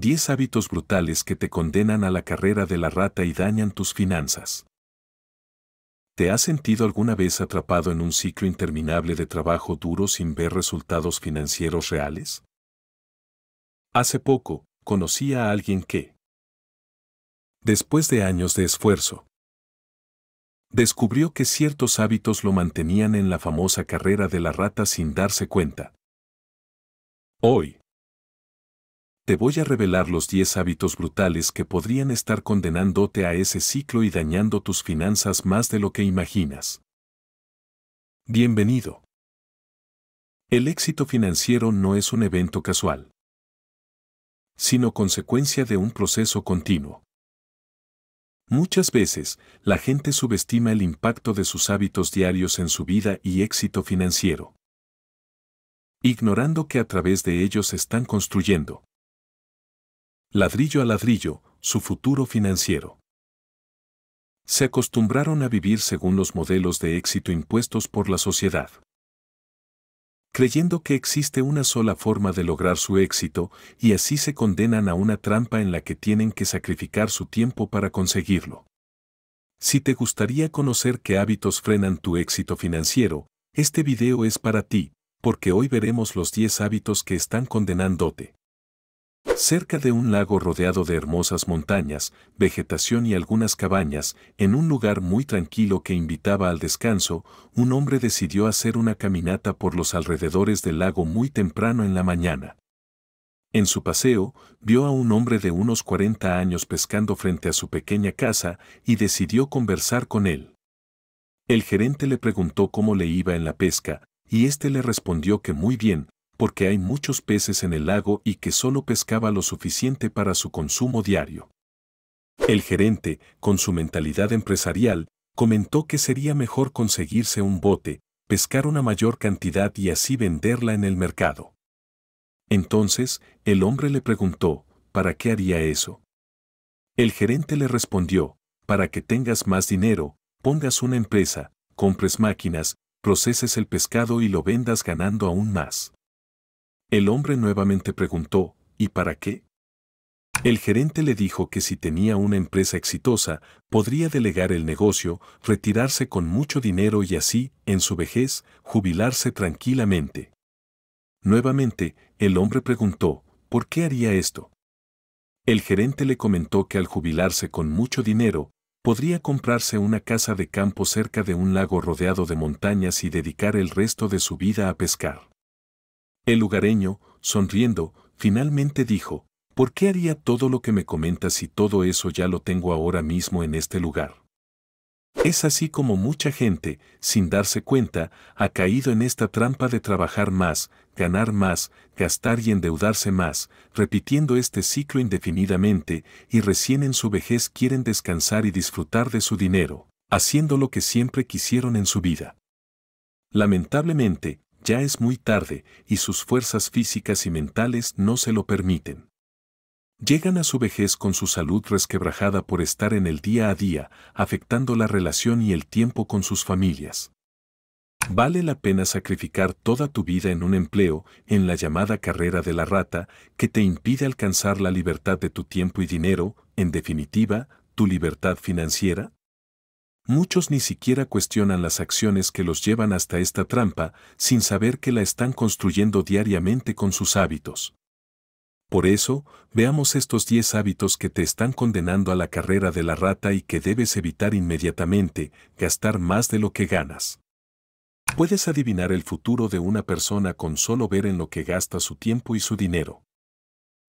10 hábitos brutales que te condenan a la carrera de la rata y dañan tus finanzas. ¿Te has sentido alguna vez atrapado en un ciclo interminable de trabajo duro sin ver resultados financieros reales? Hace poco, conocí a alguien que, después de años de esfuerzo, descubrió que ciertos hábitos lo mantenían en la famosa carrera de la rata sin darse cuenta. Hoy, te voy a revelar los 10 hábitos brutales que podrían estar condenándote a ese ciclo y dañando tus finanzas más de lo que imaginas. Bienvenido. El éxito financiero no es un evento casual, sino consecuencia de un proceso continuo. Muchas veces, la gente subestima el impacto de sus hábitos diarios en su vida y éxito financiero, ignorando que a través de ellos están construyendo ladrillo a ladrillo, su futuro financiero. Se acostumbraron a vivir según los modelos de éxito impuestos por la sociedad. Creyendo que existe una sola forma de lograr su éxito, y así se condenan a una trampa en la que tienen que sacrificar su tiempo para conseguirlo. Si te gustaría conocer qué hábitos frenan tu éxito financiero, este video es para ti, porque hoy veremos los 10 hábitos que están condenándote. Cerca de un lago rodeado de hermosas montañas, vegetación y algunas cabañas, en un lugar muy tranquilo que invitaba al descanso, un hombre decidió hacer una caminata por los alrededores del lago muy temprano en la mañana. En su paseo, vio a un hombre de unos 40 años pescando frente a su pequeña casa y decidió conversar con él. El gerente le preguntó cómo le iba en la pesca, y éste le respondió que muy bien, porque hay muchos peces en el lago y que solo pescaba lo suficiente para su consumo diario. El gerente, con su mentalidad empresarial, comentó que sería mejor conseguirse un bote, pescar una mayor cantidad y así venderla en el mercado. Entonces, el hombre le preguntó, ¿para qué haría eso? El gerente le respondió, para que tengas más dinero, pongas una empresa, compres máquinas, proceses el pescado y lo vendas ganando aún más. El hombre nuevamente preguntó, ¿y para qué? El gerente le dijo que si tenía una empresa exitosa, podría delegar el negocio, retirarse con mucho dinero y así, en su vejez, jubilarse tranquilamente. Nuevamente, el hombre preguntó, ¿por qué haría esto? El gerente le comentó que al jubilarse con mucho dinero, podría comprarse una casa de campo cerca de un lago rodeado de montañas y dedicar el resto de su vida a pescar. El lugareño, sonriendo, finalmente dijo, ¿por qué haría todo lo que me comentas si todo eso ya lo tengo ahora mismo en este lugar? Es así como mucha gente, sin darse cuenta, ha caído en esta trampa de trabajar más, ganar más, gastar y endeudarse más, repitiendo este ciclo indefinidamente, y recién en su vejez quieren descansar y disfrutar de su dinero, haciendo lo que siempre quisieron en su vida. Lamentablemente, ya es muy tarde y sus fuerzas físicas y mentales no se lo permiten. Llegan a su vejez con su salud resquebrajada por estar en el día a día, afectando la relación y el tiempo con sus familias. Vale la pena sacrificar toda tu vida en un empleo, en la llamada carrera de la rata, que te impide alcanzar la libertad de tu tiempo y dinero, en definitiva, tu libertad financiera? muchos ni siquiera cuestionan las acciones que los llevan hasta esta trampa sin saber que la están construyendo diariamente con sus hábitos. Por eso, veamos estos 10 hábitos que te están condenando a la carrera de la rata y que debes evitar inmediatamente, gastar más de lo que ganas. Puedes adivinar el futuro de una persona con solo ver en lo que gasta su tiempo y su dinero.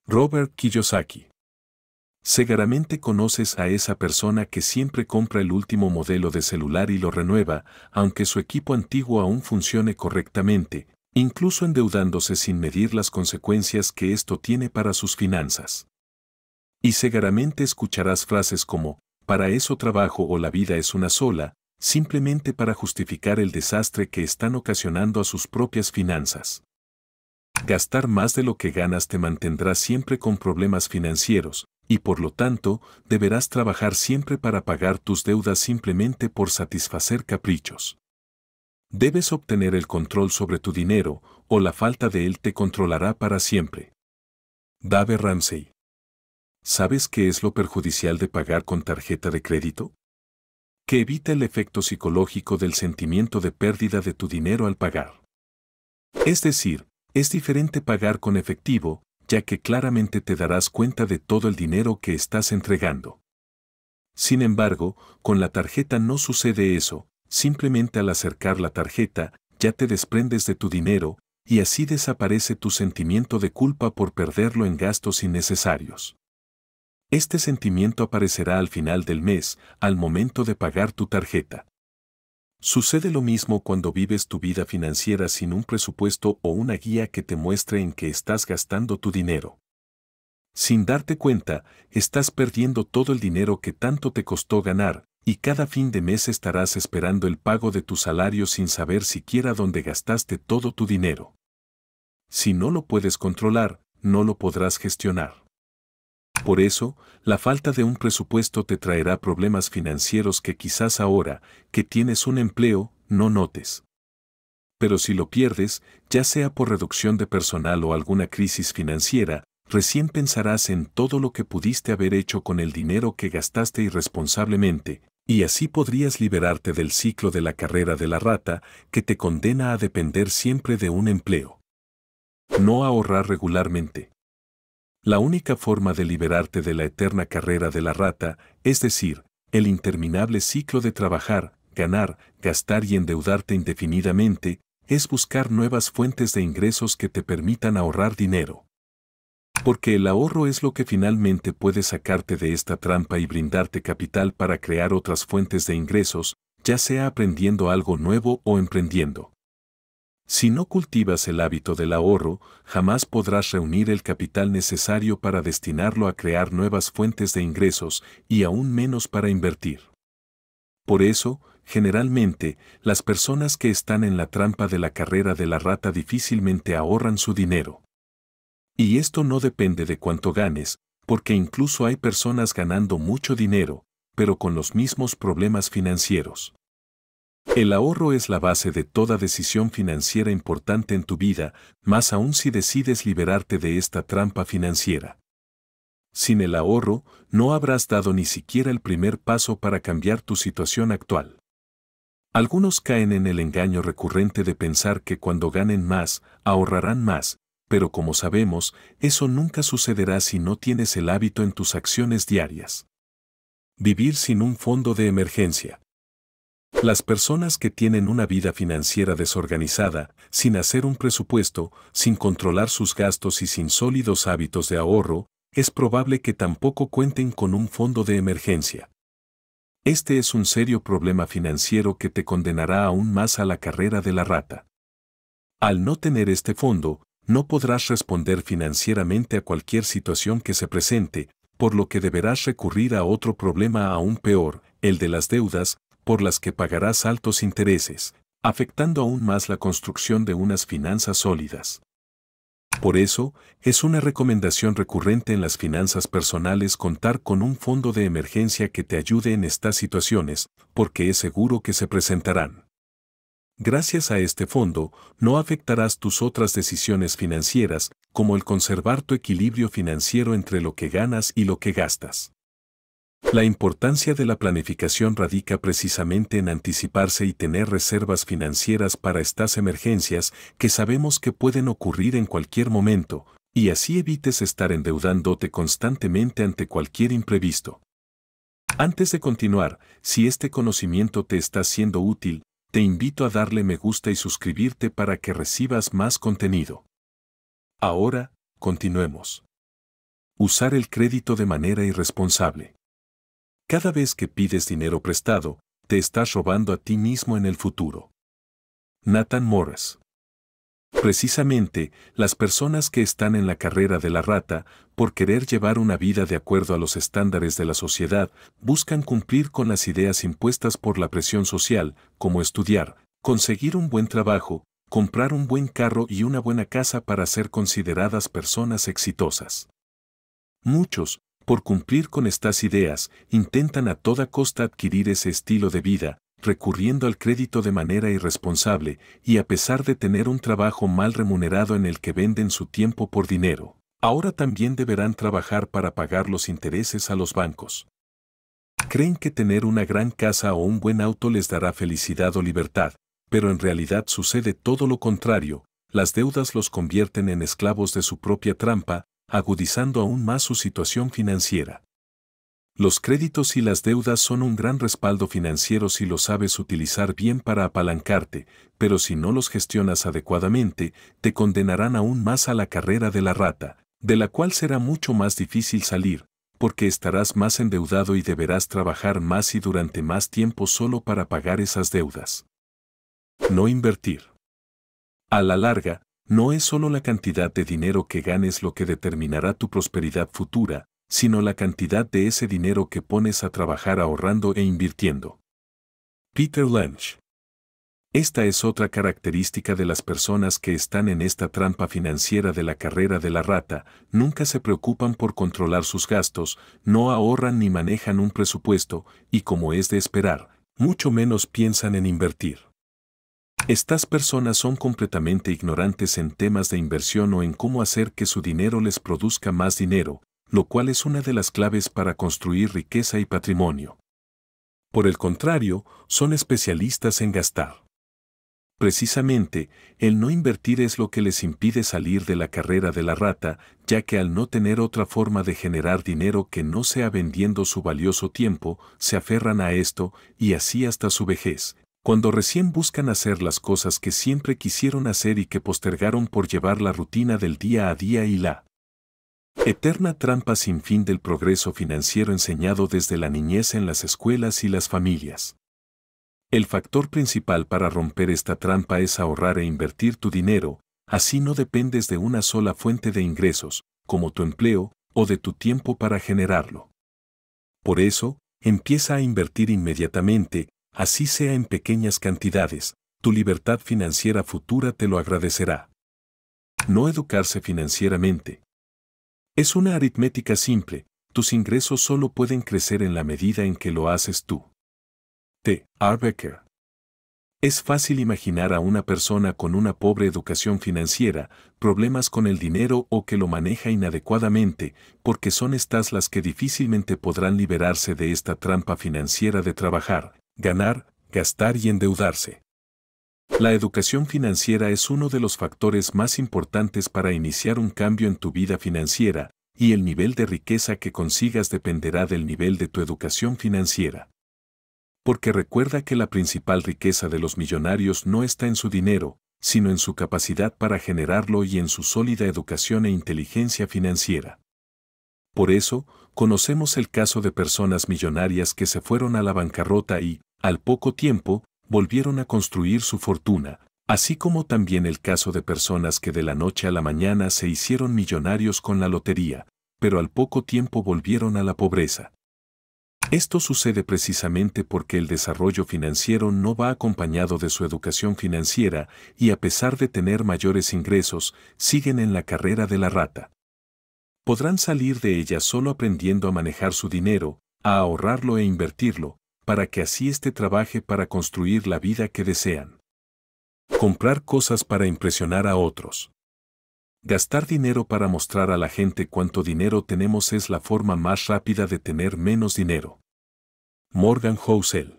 Robert Kiyosaki Seguramente conoces a esa persona que siempre compra el último modelo de celular y lo renueva, aunque su equipo antiguo aún funcione correctamente, incluso endeudándose sin medir las consecuencias que esto tiene para sus finanzas. Y seguramente escucharás frases como, para eso trabajo o la vida es una sola, simplemente para justificar el desastre que están ocasionando a sus propias finanzas. Gastar más de lo que ganas te mantendrá siempre con problemas financieros, y por lo tanto deberás trabajar siempre para pagar tus deudas simplemente por satisfacer caprichos. Debes obtener el control sobre tu dinero, o la falta de él te controlará para siempre. Dave Ramsey. ¿Sabes qué es lo perjudicial de pagar con tarjeta de crédito? Que evita el efecto psicológico del sentimiento de pérdida de tu dinero al pagar. Es decir, es diferente pagar con efectivo, ya que claramente te darás cuenta de todo el dinero que estás entregando. Sin embargo, con la tarjeta no sucede eso, simplemente al acercar la tarjeta, ya te desprendes de tu dinero, y así desaparece tu sentimiento de culpa por perderlo en gastos innecesarios. Este sentimiento aparecerá al final del mes, al momento de pagar tu tarjeta. Sucede lo mismo cuando vives tu vida financiera sin un presupuesto o una guía que te muestre en qué estás gastando tu dinero. Sin darte cuenta, estás perdiendo todo el dinero que tanto te costó ganar, y cada fin de mes estarás esperando el pago de tu salario sin saber siquiera dónde gastaste todo tu dinero. Si no lo puedes controlar, no lo podrás gestionar. Por eso, la falta de un presupuesto te traerá problemas financieros que quizás ahora, que tienes un empleo, no notes. Pero si lo pierdes, ya sea por reducción de personal o alguna crisis financiera, recién pensarás en todo lo que pudiste haber hecho con el dinero que gastaste irresponsablemente, y así podrías liberarte del ciclo de la carrera de la rata que te condena a depender siempre de un empleo. No ahorrar regularmente. La única forma de liberarte de la eterna carrera de la rata, es decir, el interminable ciclo de trabajar, ganar, gastar y endeudarte indefinidamente, es buscar nuevas fuentes de ingresos que te permitan ahorrar dinero. Porque el ahorro es lo que finalmente puede sacarte de esta trampa y brindarte capital para crear otras fuentes de ingresos, ya sea aprendiendo algo nuevo o emprendiendo. Si no cultivas el hábito del ahorro, jamás podrás reunir el capital necesario para destinarlo a crear nuevas fuentes de ingresos y aún menos para invertir. Por eso, generalmente, las personas que están en la trampa de la carrera de la rata difícilmente ahorran su dinero. Y esto no depende de cuánto ganes, porque incluso hay personas ganando mucho dinero, pero con los mismos problemas financieros. El ahorro es la base de toda decisión financiera importante en tu vida, más aún si decides liberarte de esta trampa financiera. Sin el ahorro, no habrás dado ni siquiera el primer paso para cambiar tu situación actual. Algunos caen en el engaño recurrente de pensar que cuando ganen más, ahorrarán más, pero como sabemos, eso nunca sucederá si no tienes el hábito en tus acciones diarias. Vivir sin un fondo de emergencia. Las personas que tienen una vida financiera desorganizada, sin hacer un presupuesto, sin controlar sus gastos y sin sólidos hábitos de ahorro, es probable que tampoco cuenten con un fondo de emergencia. Este es un serio problema financiero que te condenará aún más a la carrera de la rata. Al no tener este fondo, no podrás responder financieramente a cualquier situación que se presente, por lo que deberás recurrir a otro problema aún peor, el de las deudas, por las que pagarás altos intereses, afectando aún más la construcción de unas finanzas sólidas. Por eso, es una recomendación recurrente en las finanzas personales contar con un fondo de emergencia que te ayude en estas situaciones, porque es seguro que se presentarán. Gracias a este fondo, no afectarás tus otras decisiones financieras, como el conservar tu equilibrio financiero entre lo que ganas y lo que gastas. La importancia de la planificación radica precisamente en anticiparse y tener reservas financieras para estas emergencias que sabemos que pueden ocurrir en cualquier momento, y así evites estar endeudándote constantemente ante cualquier imprevisto. Antes de continuar, si este conocimiento te está siendo útil, te invito a darle me gusta y suscribirte para que recibas más contenido. Ahora, continuemos. Usar el crédito de manera irresponsable. Cada vez que pides dinero prestado, te estás robando a ti mismo en el futuro. Nathan Morris. Precisamente, las personas que están en la carrera de la rata, por querer llevar una vida de acuerdo a los estándares de la sociedad, buscan cumplir con las ideas impuestas por la presión social, como estudiar, conseguir un buen trabajo, comprar un buen carro y una buena casa para ser consideradas personas exitosas. Muchos, por cumplir con estas ideas, intentan a toda costa adquirir ese estilo de vida, recurriendo al crédito de manera irresponsable y a pesar de tener un trabajo mal remunerado en el que venden su tiempo por dinero, ahora también deberán trabajar para pagar los intereses a los bancos. Creen que tener una gran casa o un buen auto les dará felicidad o libertad, pero en realidad sucede todo lo contrario, las deudas los convierten en esclavos de su propia trampa agudizando aún más su situación financiera. Los créditos y las deudas son un gran respaldo financiero si lo sabes utilizar bien para apalancarte, pero si no los gestionas adecuadamente, te condenarán aún más a la carrera de la rata, de la cual será mucho más difícil salir, porque estarás más endeudado y deberás trabajar más y durante más tiempo solo para pagar esas deudas. No invertir. A la larga, no es solo la cantidad de dinero que ganes lo que determinará tu prosperidad futura, sino la cantidad de ese dinero que pones a trabajar ahorrando e invirtiendo. Peter Lynch. Esta es otra característica de las personas que están en esta trampa financiera de la carrera de la rata, nunca se preocupan por controlar sus gastos, no ahorran ni manejan un presupuesto, y como es de esperar, mucho menos piensan en invertir. Estas personas son completamente ignorantes en temas de inversión o en cómo hacer que su dinero les produzca más dinero, lo cual es una de las claves para construir riqueza y patrimonio. Por el contrario, son especialistas en gastar. Precisamente, el no invertir es lo que les impide salir de la carrera de la rata, ya que al no tener otra forma de generar dinero que no sea vendiendo su valioso tiempo, se aferran a esto, y así hasta su vejez, cuando recién buscan hacer las cosas que siempre quisieron hacer y que postergaron por llevar la rutina del día a día y la eterna trampa sin fin del progreso financiero enseñado desde la niñez en las escuelas y las familias. El factor principal para romper esta trampa es ahorrar e invertir tu dinero, así no dependes de una sola fuente de ingresos, como tu empleo, o de tu tiempo para generarlo. Por eso, empieza a invertir inmediatamente, así sea en pequeñas cantidades, tu libertad financiera futura te lo agradecerá. No educarse financieramente. Es una aritmética simple, tus ingresos solo pueden crecer en la medida en que lo haces tú. T. Arbecker. Es fácil imaginar a una persona con una pobre educación financiera, problemas con el dinero o que lo maneja inadecuadamente, porque son estas las que difícilmente podrán liberarse de esta trampa financiera de trabajar, ganar, gastar y endeudarse. La educación financiera es uno de los factores más importantes para iniciar un cambio en tu vida financiera, y el nivel de riqueza que consigas dependerá del nivel de tu educación financiera. Porque recuerda que la principal riqueza de los millonarios no está en su dinero, sino en su capacidad para generarlo y en su sólida educación e inteligencia financiera. Por eso, conocemos el caso de personas millonarias que se fueron a la bancarrota y, al poco tiempo, volvieron a construir su fortuna, así como también el caso de personas que de la noche a la mañana se hicieron millonarios con la lotería, pero al poco tiempo volvieron a la pobreza. Esto sucede precisamente porque el desarrollo financiero no va acompañado de su educación financiera y a pesar de tener mayores ingresos, siguen en la carrera de la rata. Podrán salir de ella solo aprendiendo a manejar su dinero, a ahorrarlo e invertirlo, para que así este trabaje para construir la vida que desean. Comprar cosas para impresionar a otros. Gastar dinero para mostrar a la gente cuánto dinero tenemos es la forma más rápida de tener menos dinero. Morgan Housel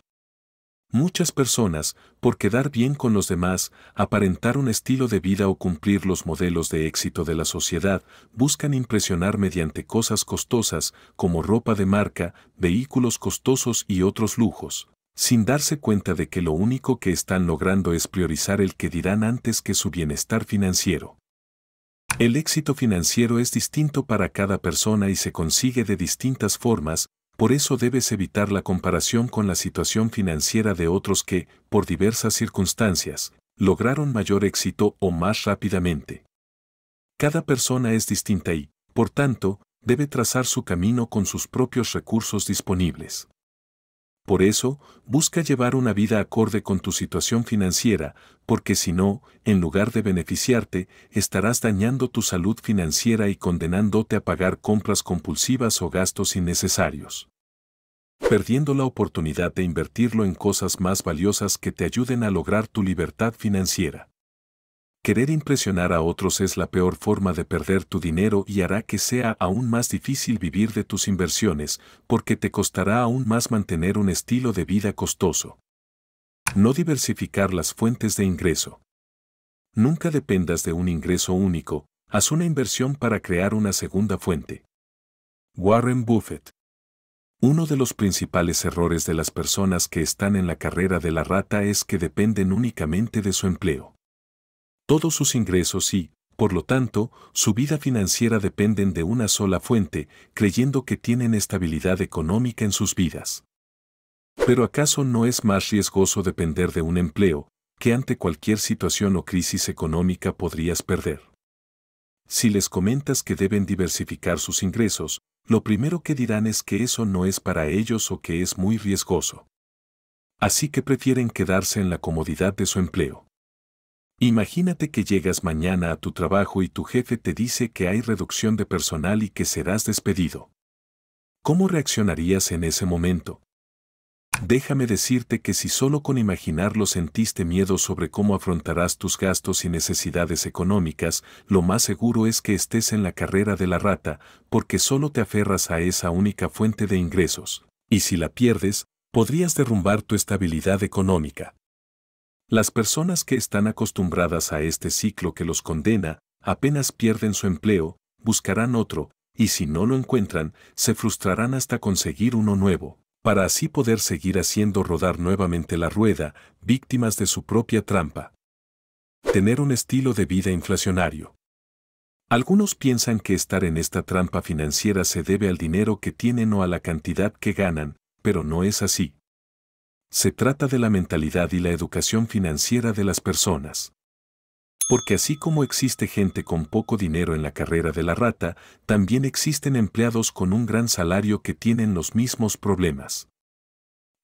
Muchas personas, por quedar bien con los demás, aparentar un estilo de vida o cumplir los modelos de éxito de la sociedad, buscan impresionar mediante cosas costosas como ropa de marca, vehículos costosos y otros lujos, sin darse cuenta de que lo único que están logrando es priorizar el que dirán antes que su bienestar financiero. El éxito financiero es distinto para cada persona y se consigue de distintas formas, por eso debes evitar la comparación con la situación financiera de otros que, por diversas circunstancias, lograron mayor éxito o más rápidamente. Cada persona es distinta y, por tanto, debe trazar su camino con sus propios recursos disponibles. Por eso, busca llevar una vida acorde con tu situación financiera, porque si no, en lugar de beneficiarte, estarás dañando tu salud financiera y condenándote a pagar compras compulsivas o gastos innecesarios. Perdiendo la oportunidad de invertirlo en cosas más valiosas que te ayuden a lograr tu libertad financiera. Querer impresionar a otros es la peor forma de perder tu dinero y hará que sea aún más difícil vivir de tus inversiones, porque te costará aún más mantener un estilo de vida costoso. No diversificar las fuentes de ingreso. Nunca dependas de un ingreso único, haz una inversión para crear una segunda fuente. Warren Buffett uno de los principales errores de las personas que están en la carrera de la rata es que dependen únicamente de su empleo. Todos sus ingresos y, por lo tanto, su vida financiera dependen de una sola fuente, creyendo que tienen estabilidad económica en sus vidas. Pero ¿acaso no es más riesgoso depender de un empleo, que ante cualquier situación o crisis económica podrías perder? Si les comentas que deben diversificar sus ingresos, lo primero que dirán es que eso no es para ellos o que es muy riesgoso. Así que prefieren quedarse en la comodidad de su empleo. Imagínate que llegas mañana a tu trabajo y tu jefe te dice que hay reducción de personal y que serás despedido. ¿Cómo reaccionarías en ese momento? Déjame decirte que si solo con imaginarlo sentiste miedo sobre cómo afrontarás tus gastos y necesidades económicas, lo más seguro es que estés en la carrera de la rata, porque solo te aferras a esa única fuente de ingresos. Y si la pierdes, podrías derrumbar tu estabilidad económica. Las personas que están acostumbradas a este ciclo que los condena, apenas pierden su empleo, buscarán otro, y si no lo encuentran, se frustrarán hasta conseguir uno nuevo, para así poder seguir haciendo rodar nuevamente la rueda, víctimas de su propia trampa. Tener un estilo de vida inflacionario. Algunos piensan que estar en esta trampa financiera se debe al dinero que tienen o a la cantidad que ganan, pero no es así. Se trata de la mentalidad y la educación financiera de las personas. Porque así como existe gente con poco dinero en la carrera de la rata, también existen empleados con un gran salario que tienen los mismos problemas.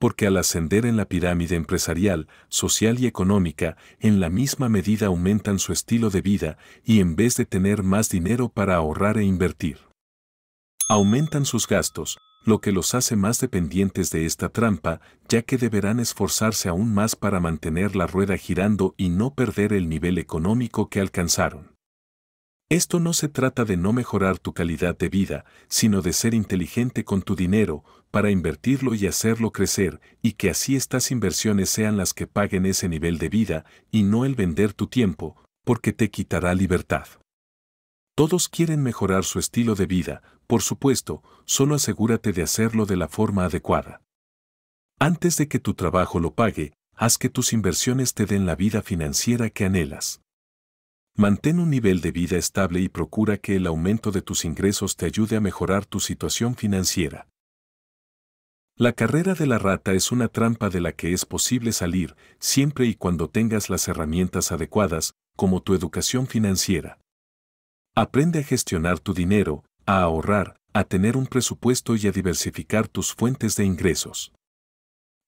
Porque al ascender en la pirámide empresarial, social y económica, en la misma medida aumentan su estilo de vida y en vez de tener más dinero para ahorrar e invertir aumentan sus gastos, lo que los hace más dependientes de esta trampa, ya que deberán esforzarse aún más para mantener la rueda girando y no perder el nivel económico que alcanzaron. Esto no se trata de no mejorar tu calidad de vida, sino de ser inteligente con tu dinero, para invertirlo y hacerlo crecer, y que así estas inversiones sean las que paguen ese nivel de vida, y no el vender tu tiempo, porque te quitará libertad. Todos quieren mejorar su estilo de vida, por supuesto, solo asegúrate de hacerlo de la forma adecuada. Antes de que tu trabajo lo pague, haz que tus inversiones te den la vida financiera que anhelas. Mantén un nivel de vida estable y procura que el aumento de tus ingresos te ayude a mejorar tu situación financiera. La carrera de la rata es una trampa de la que es posible salir siempre y cuando tengas las herramientas adecuadas, como tu educación financiera. Aprende a gestionar tu dinero, a ahorrar, a tener un presupuesto y a diversificar tus fuentes de ingresos.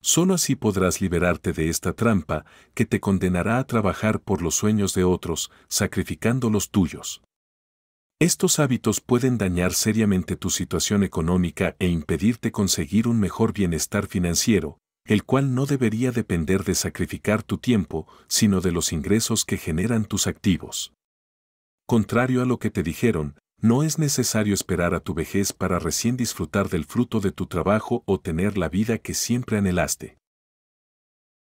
Solo así podrás liberarte de esta trampa que te condenará a trabajar por los sueños de otros, sacrificando los tuyos. Estos hábitos pueden dañar seriamente tu situación económica e impedirte conseguir un mejor bienestar financiero, el cual no debería depender de sacrificar tu tiempo, sino de los ingresos que generan tus activos. Contrario a lo que te dijeron, no es necesario esperar a tu vejez para recién disfrutar del fruto de tu trabajo o tener la vida que siempre anhelaste.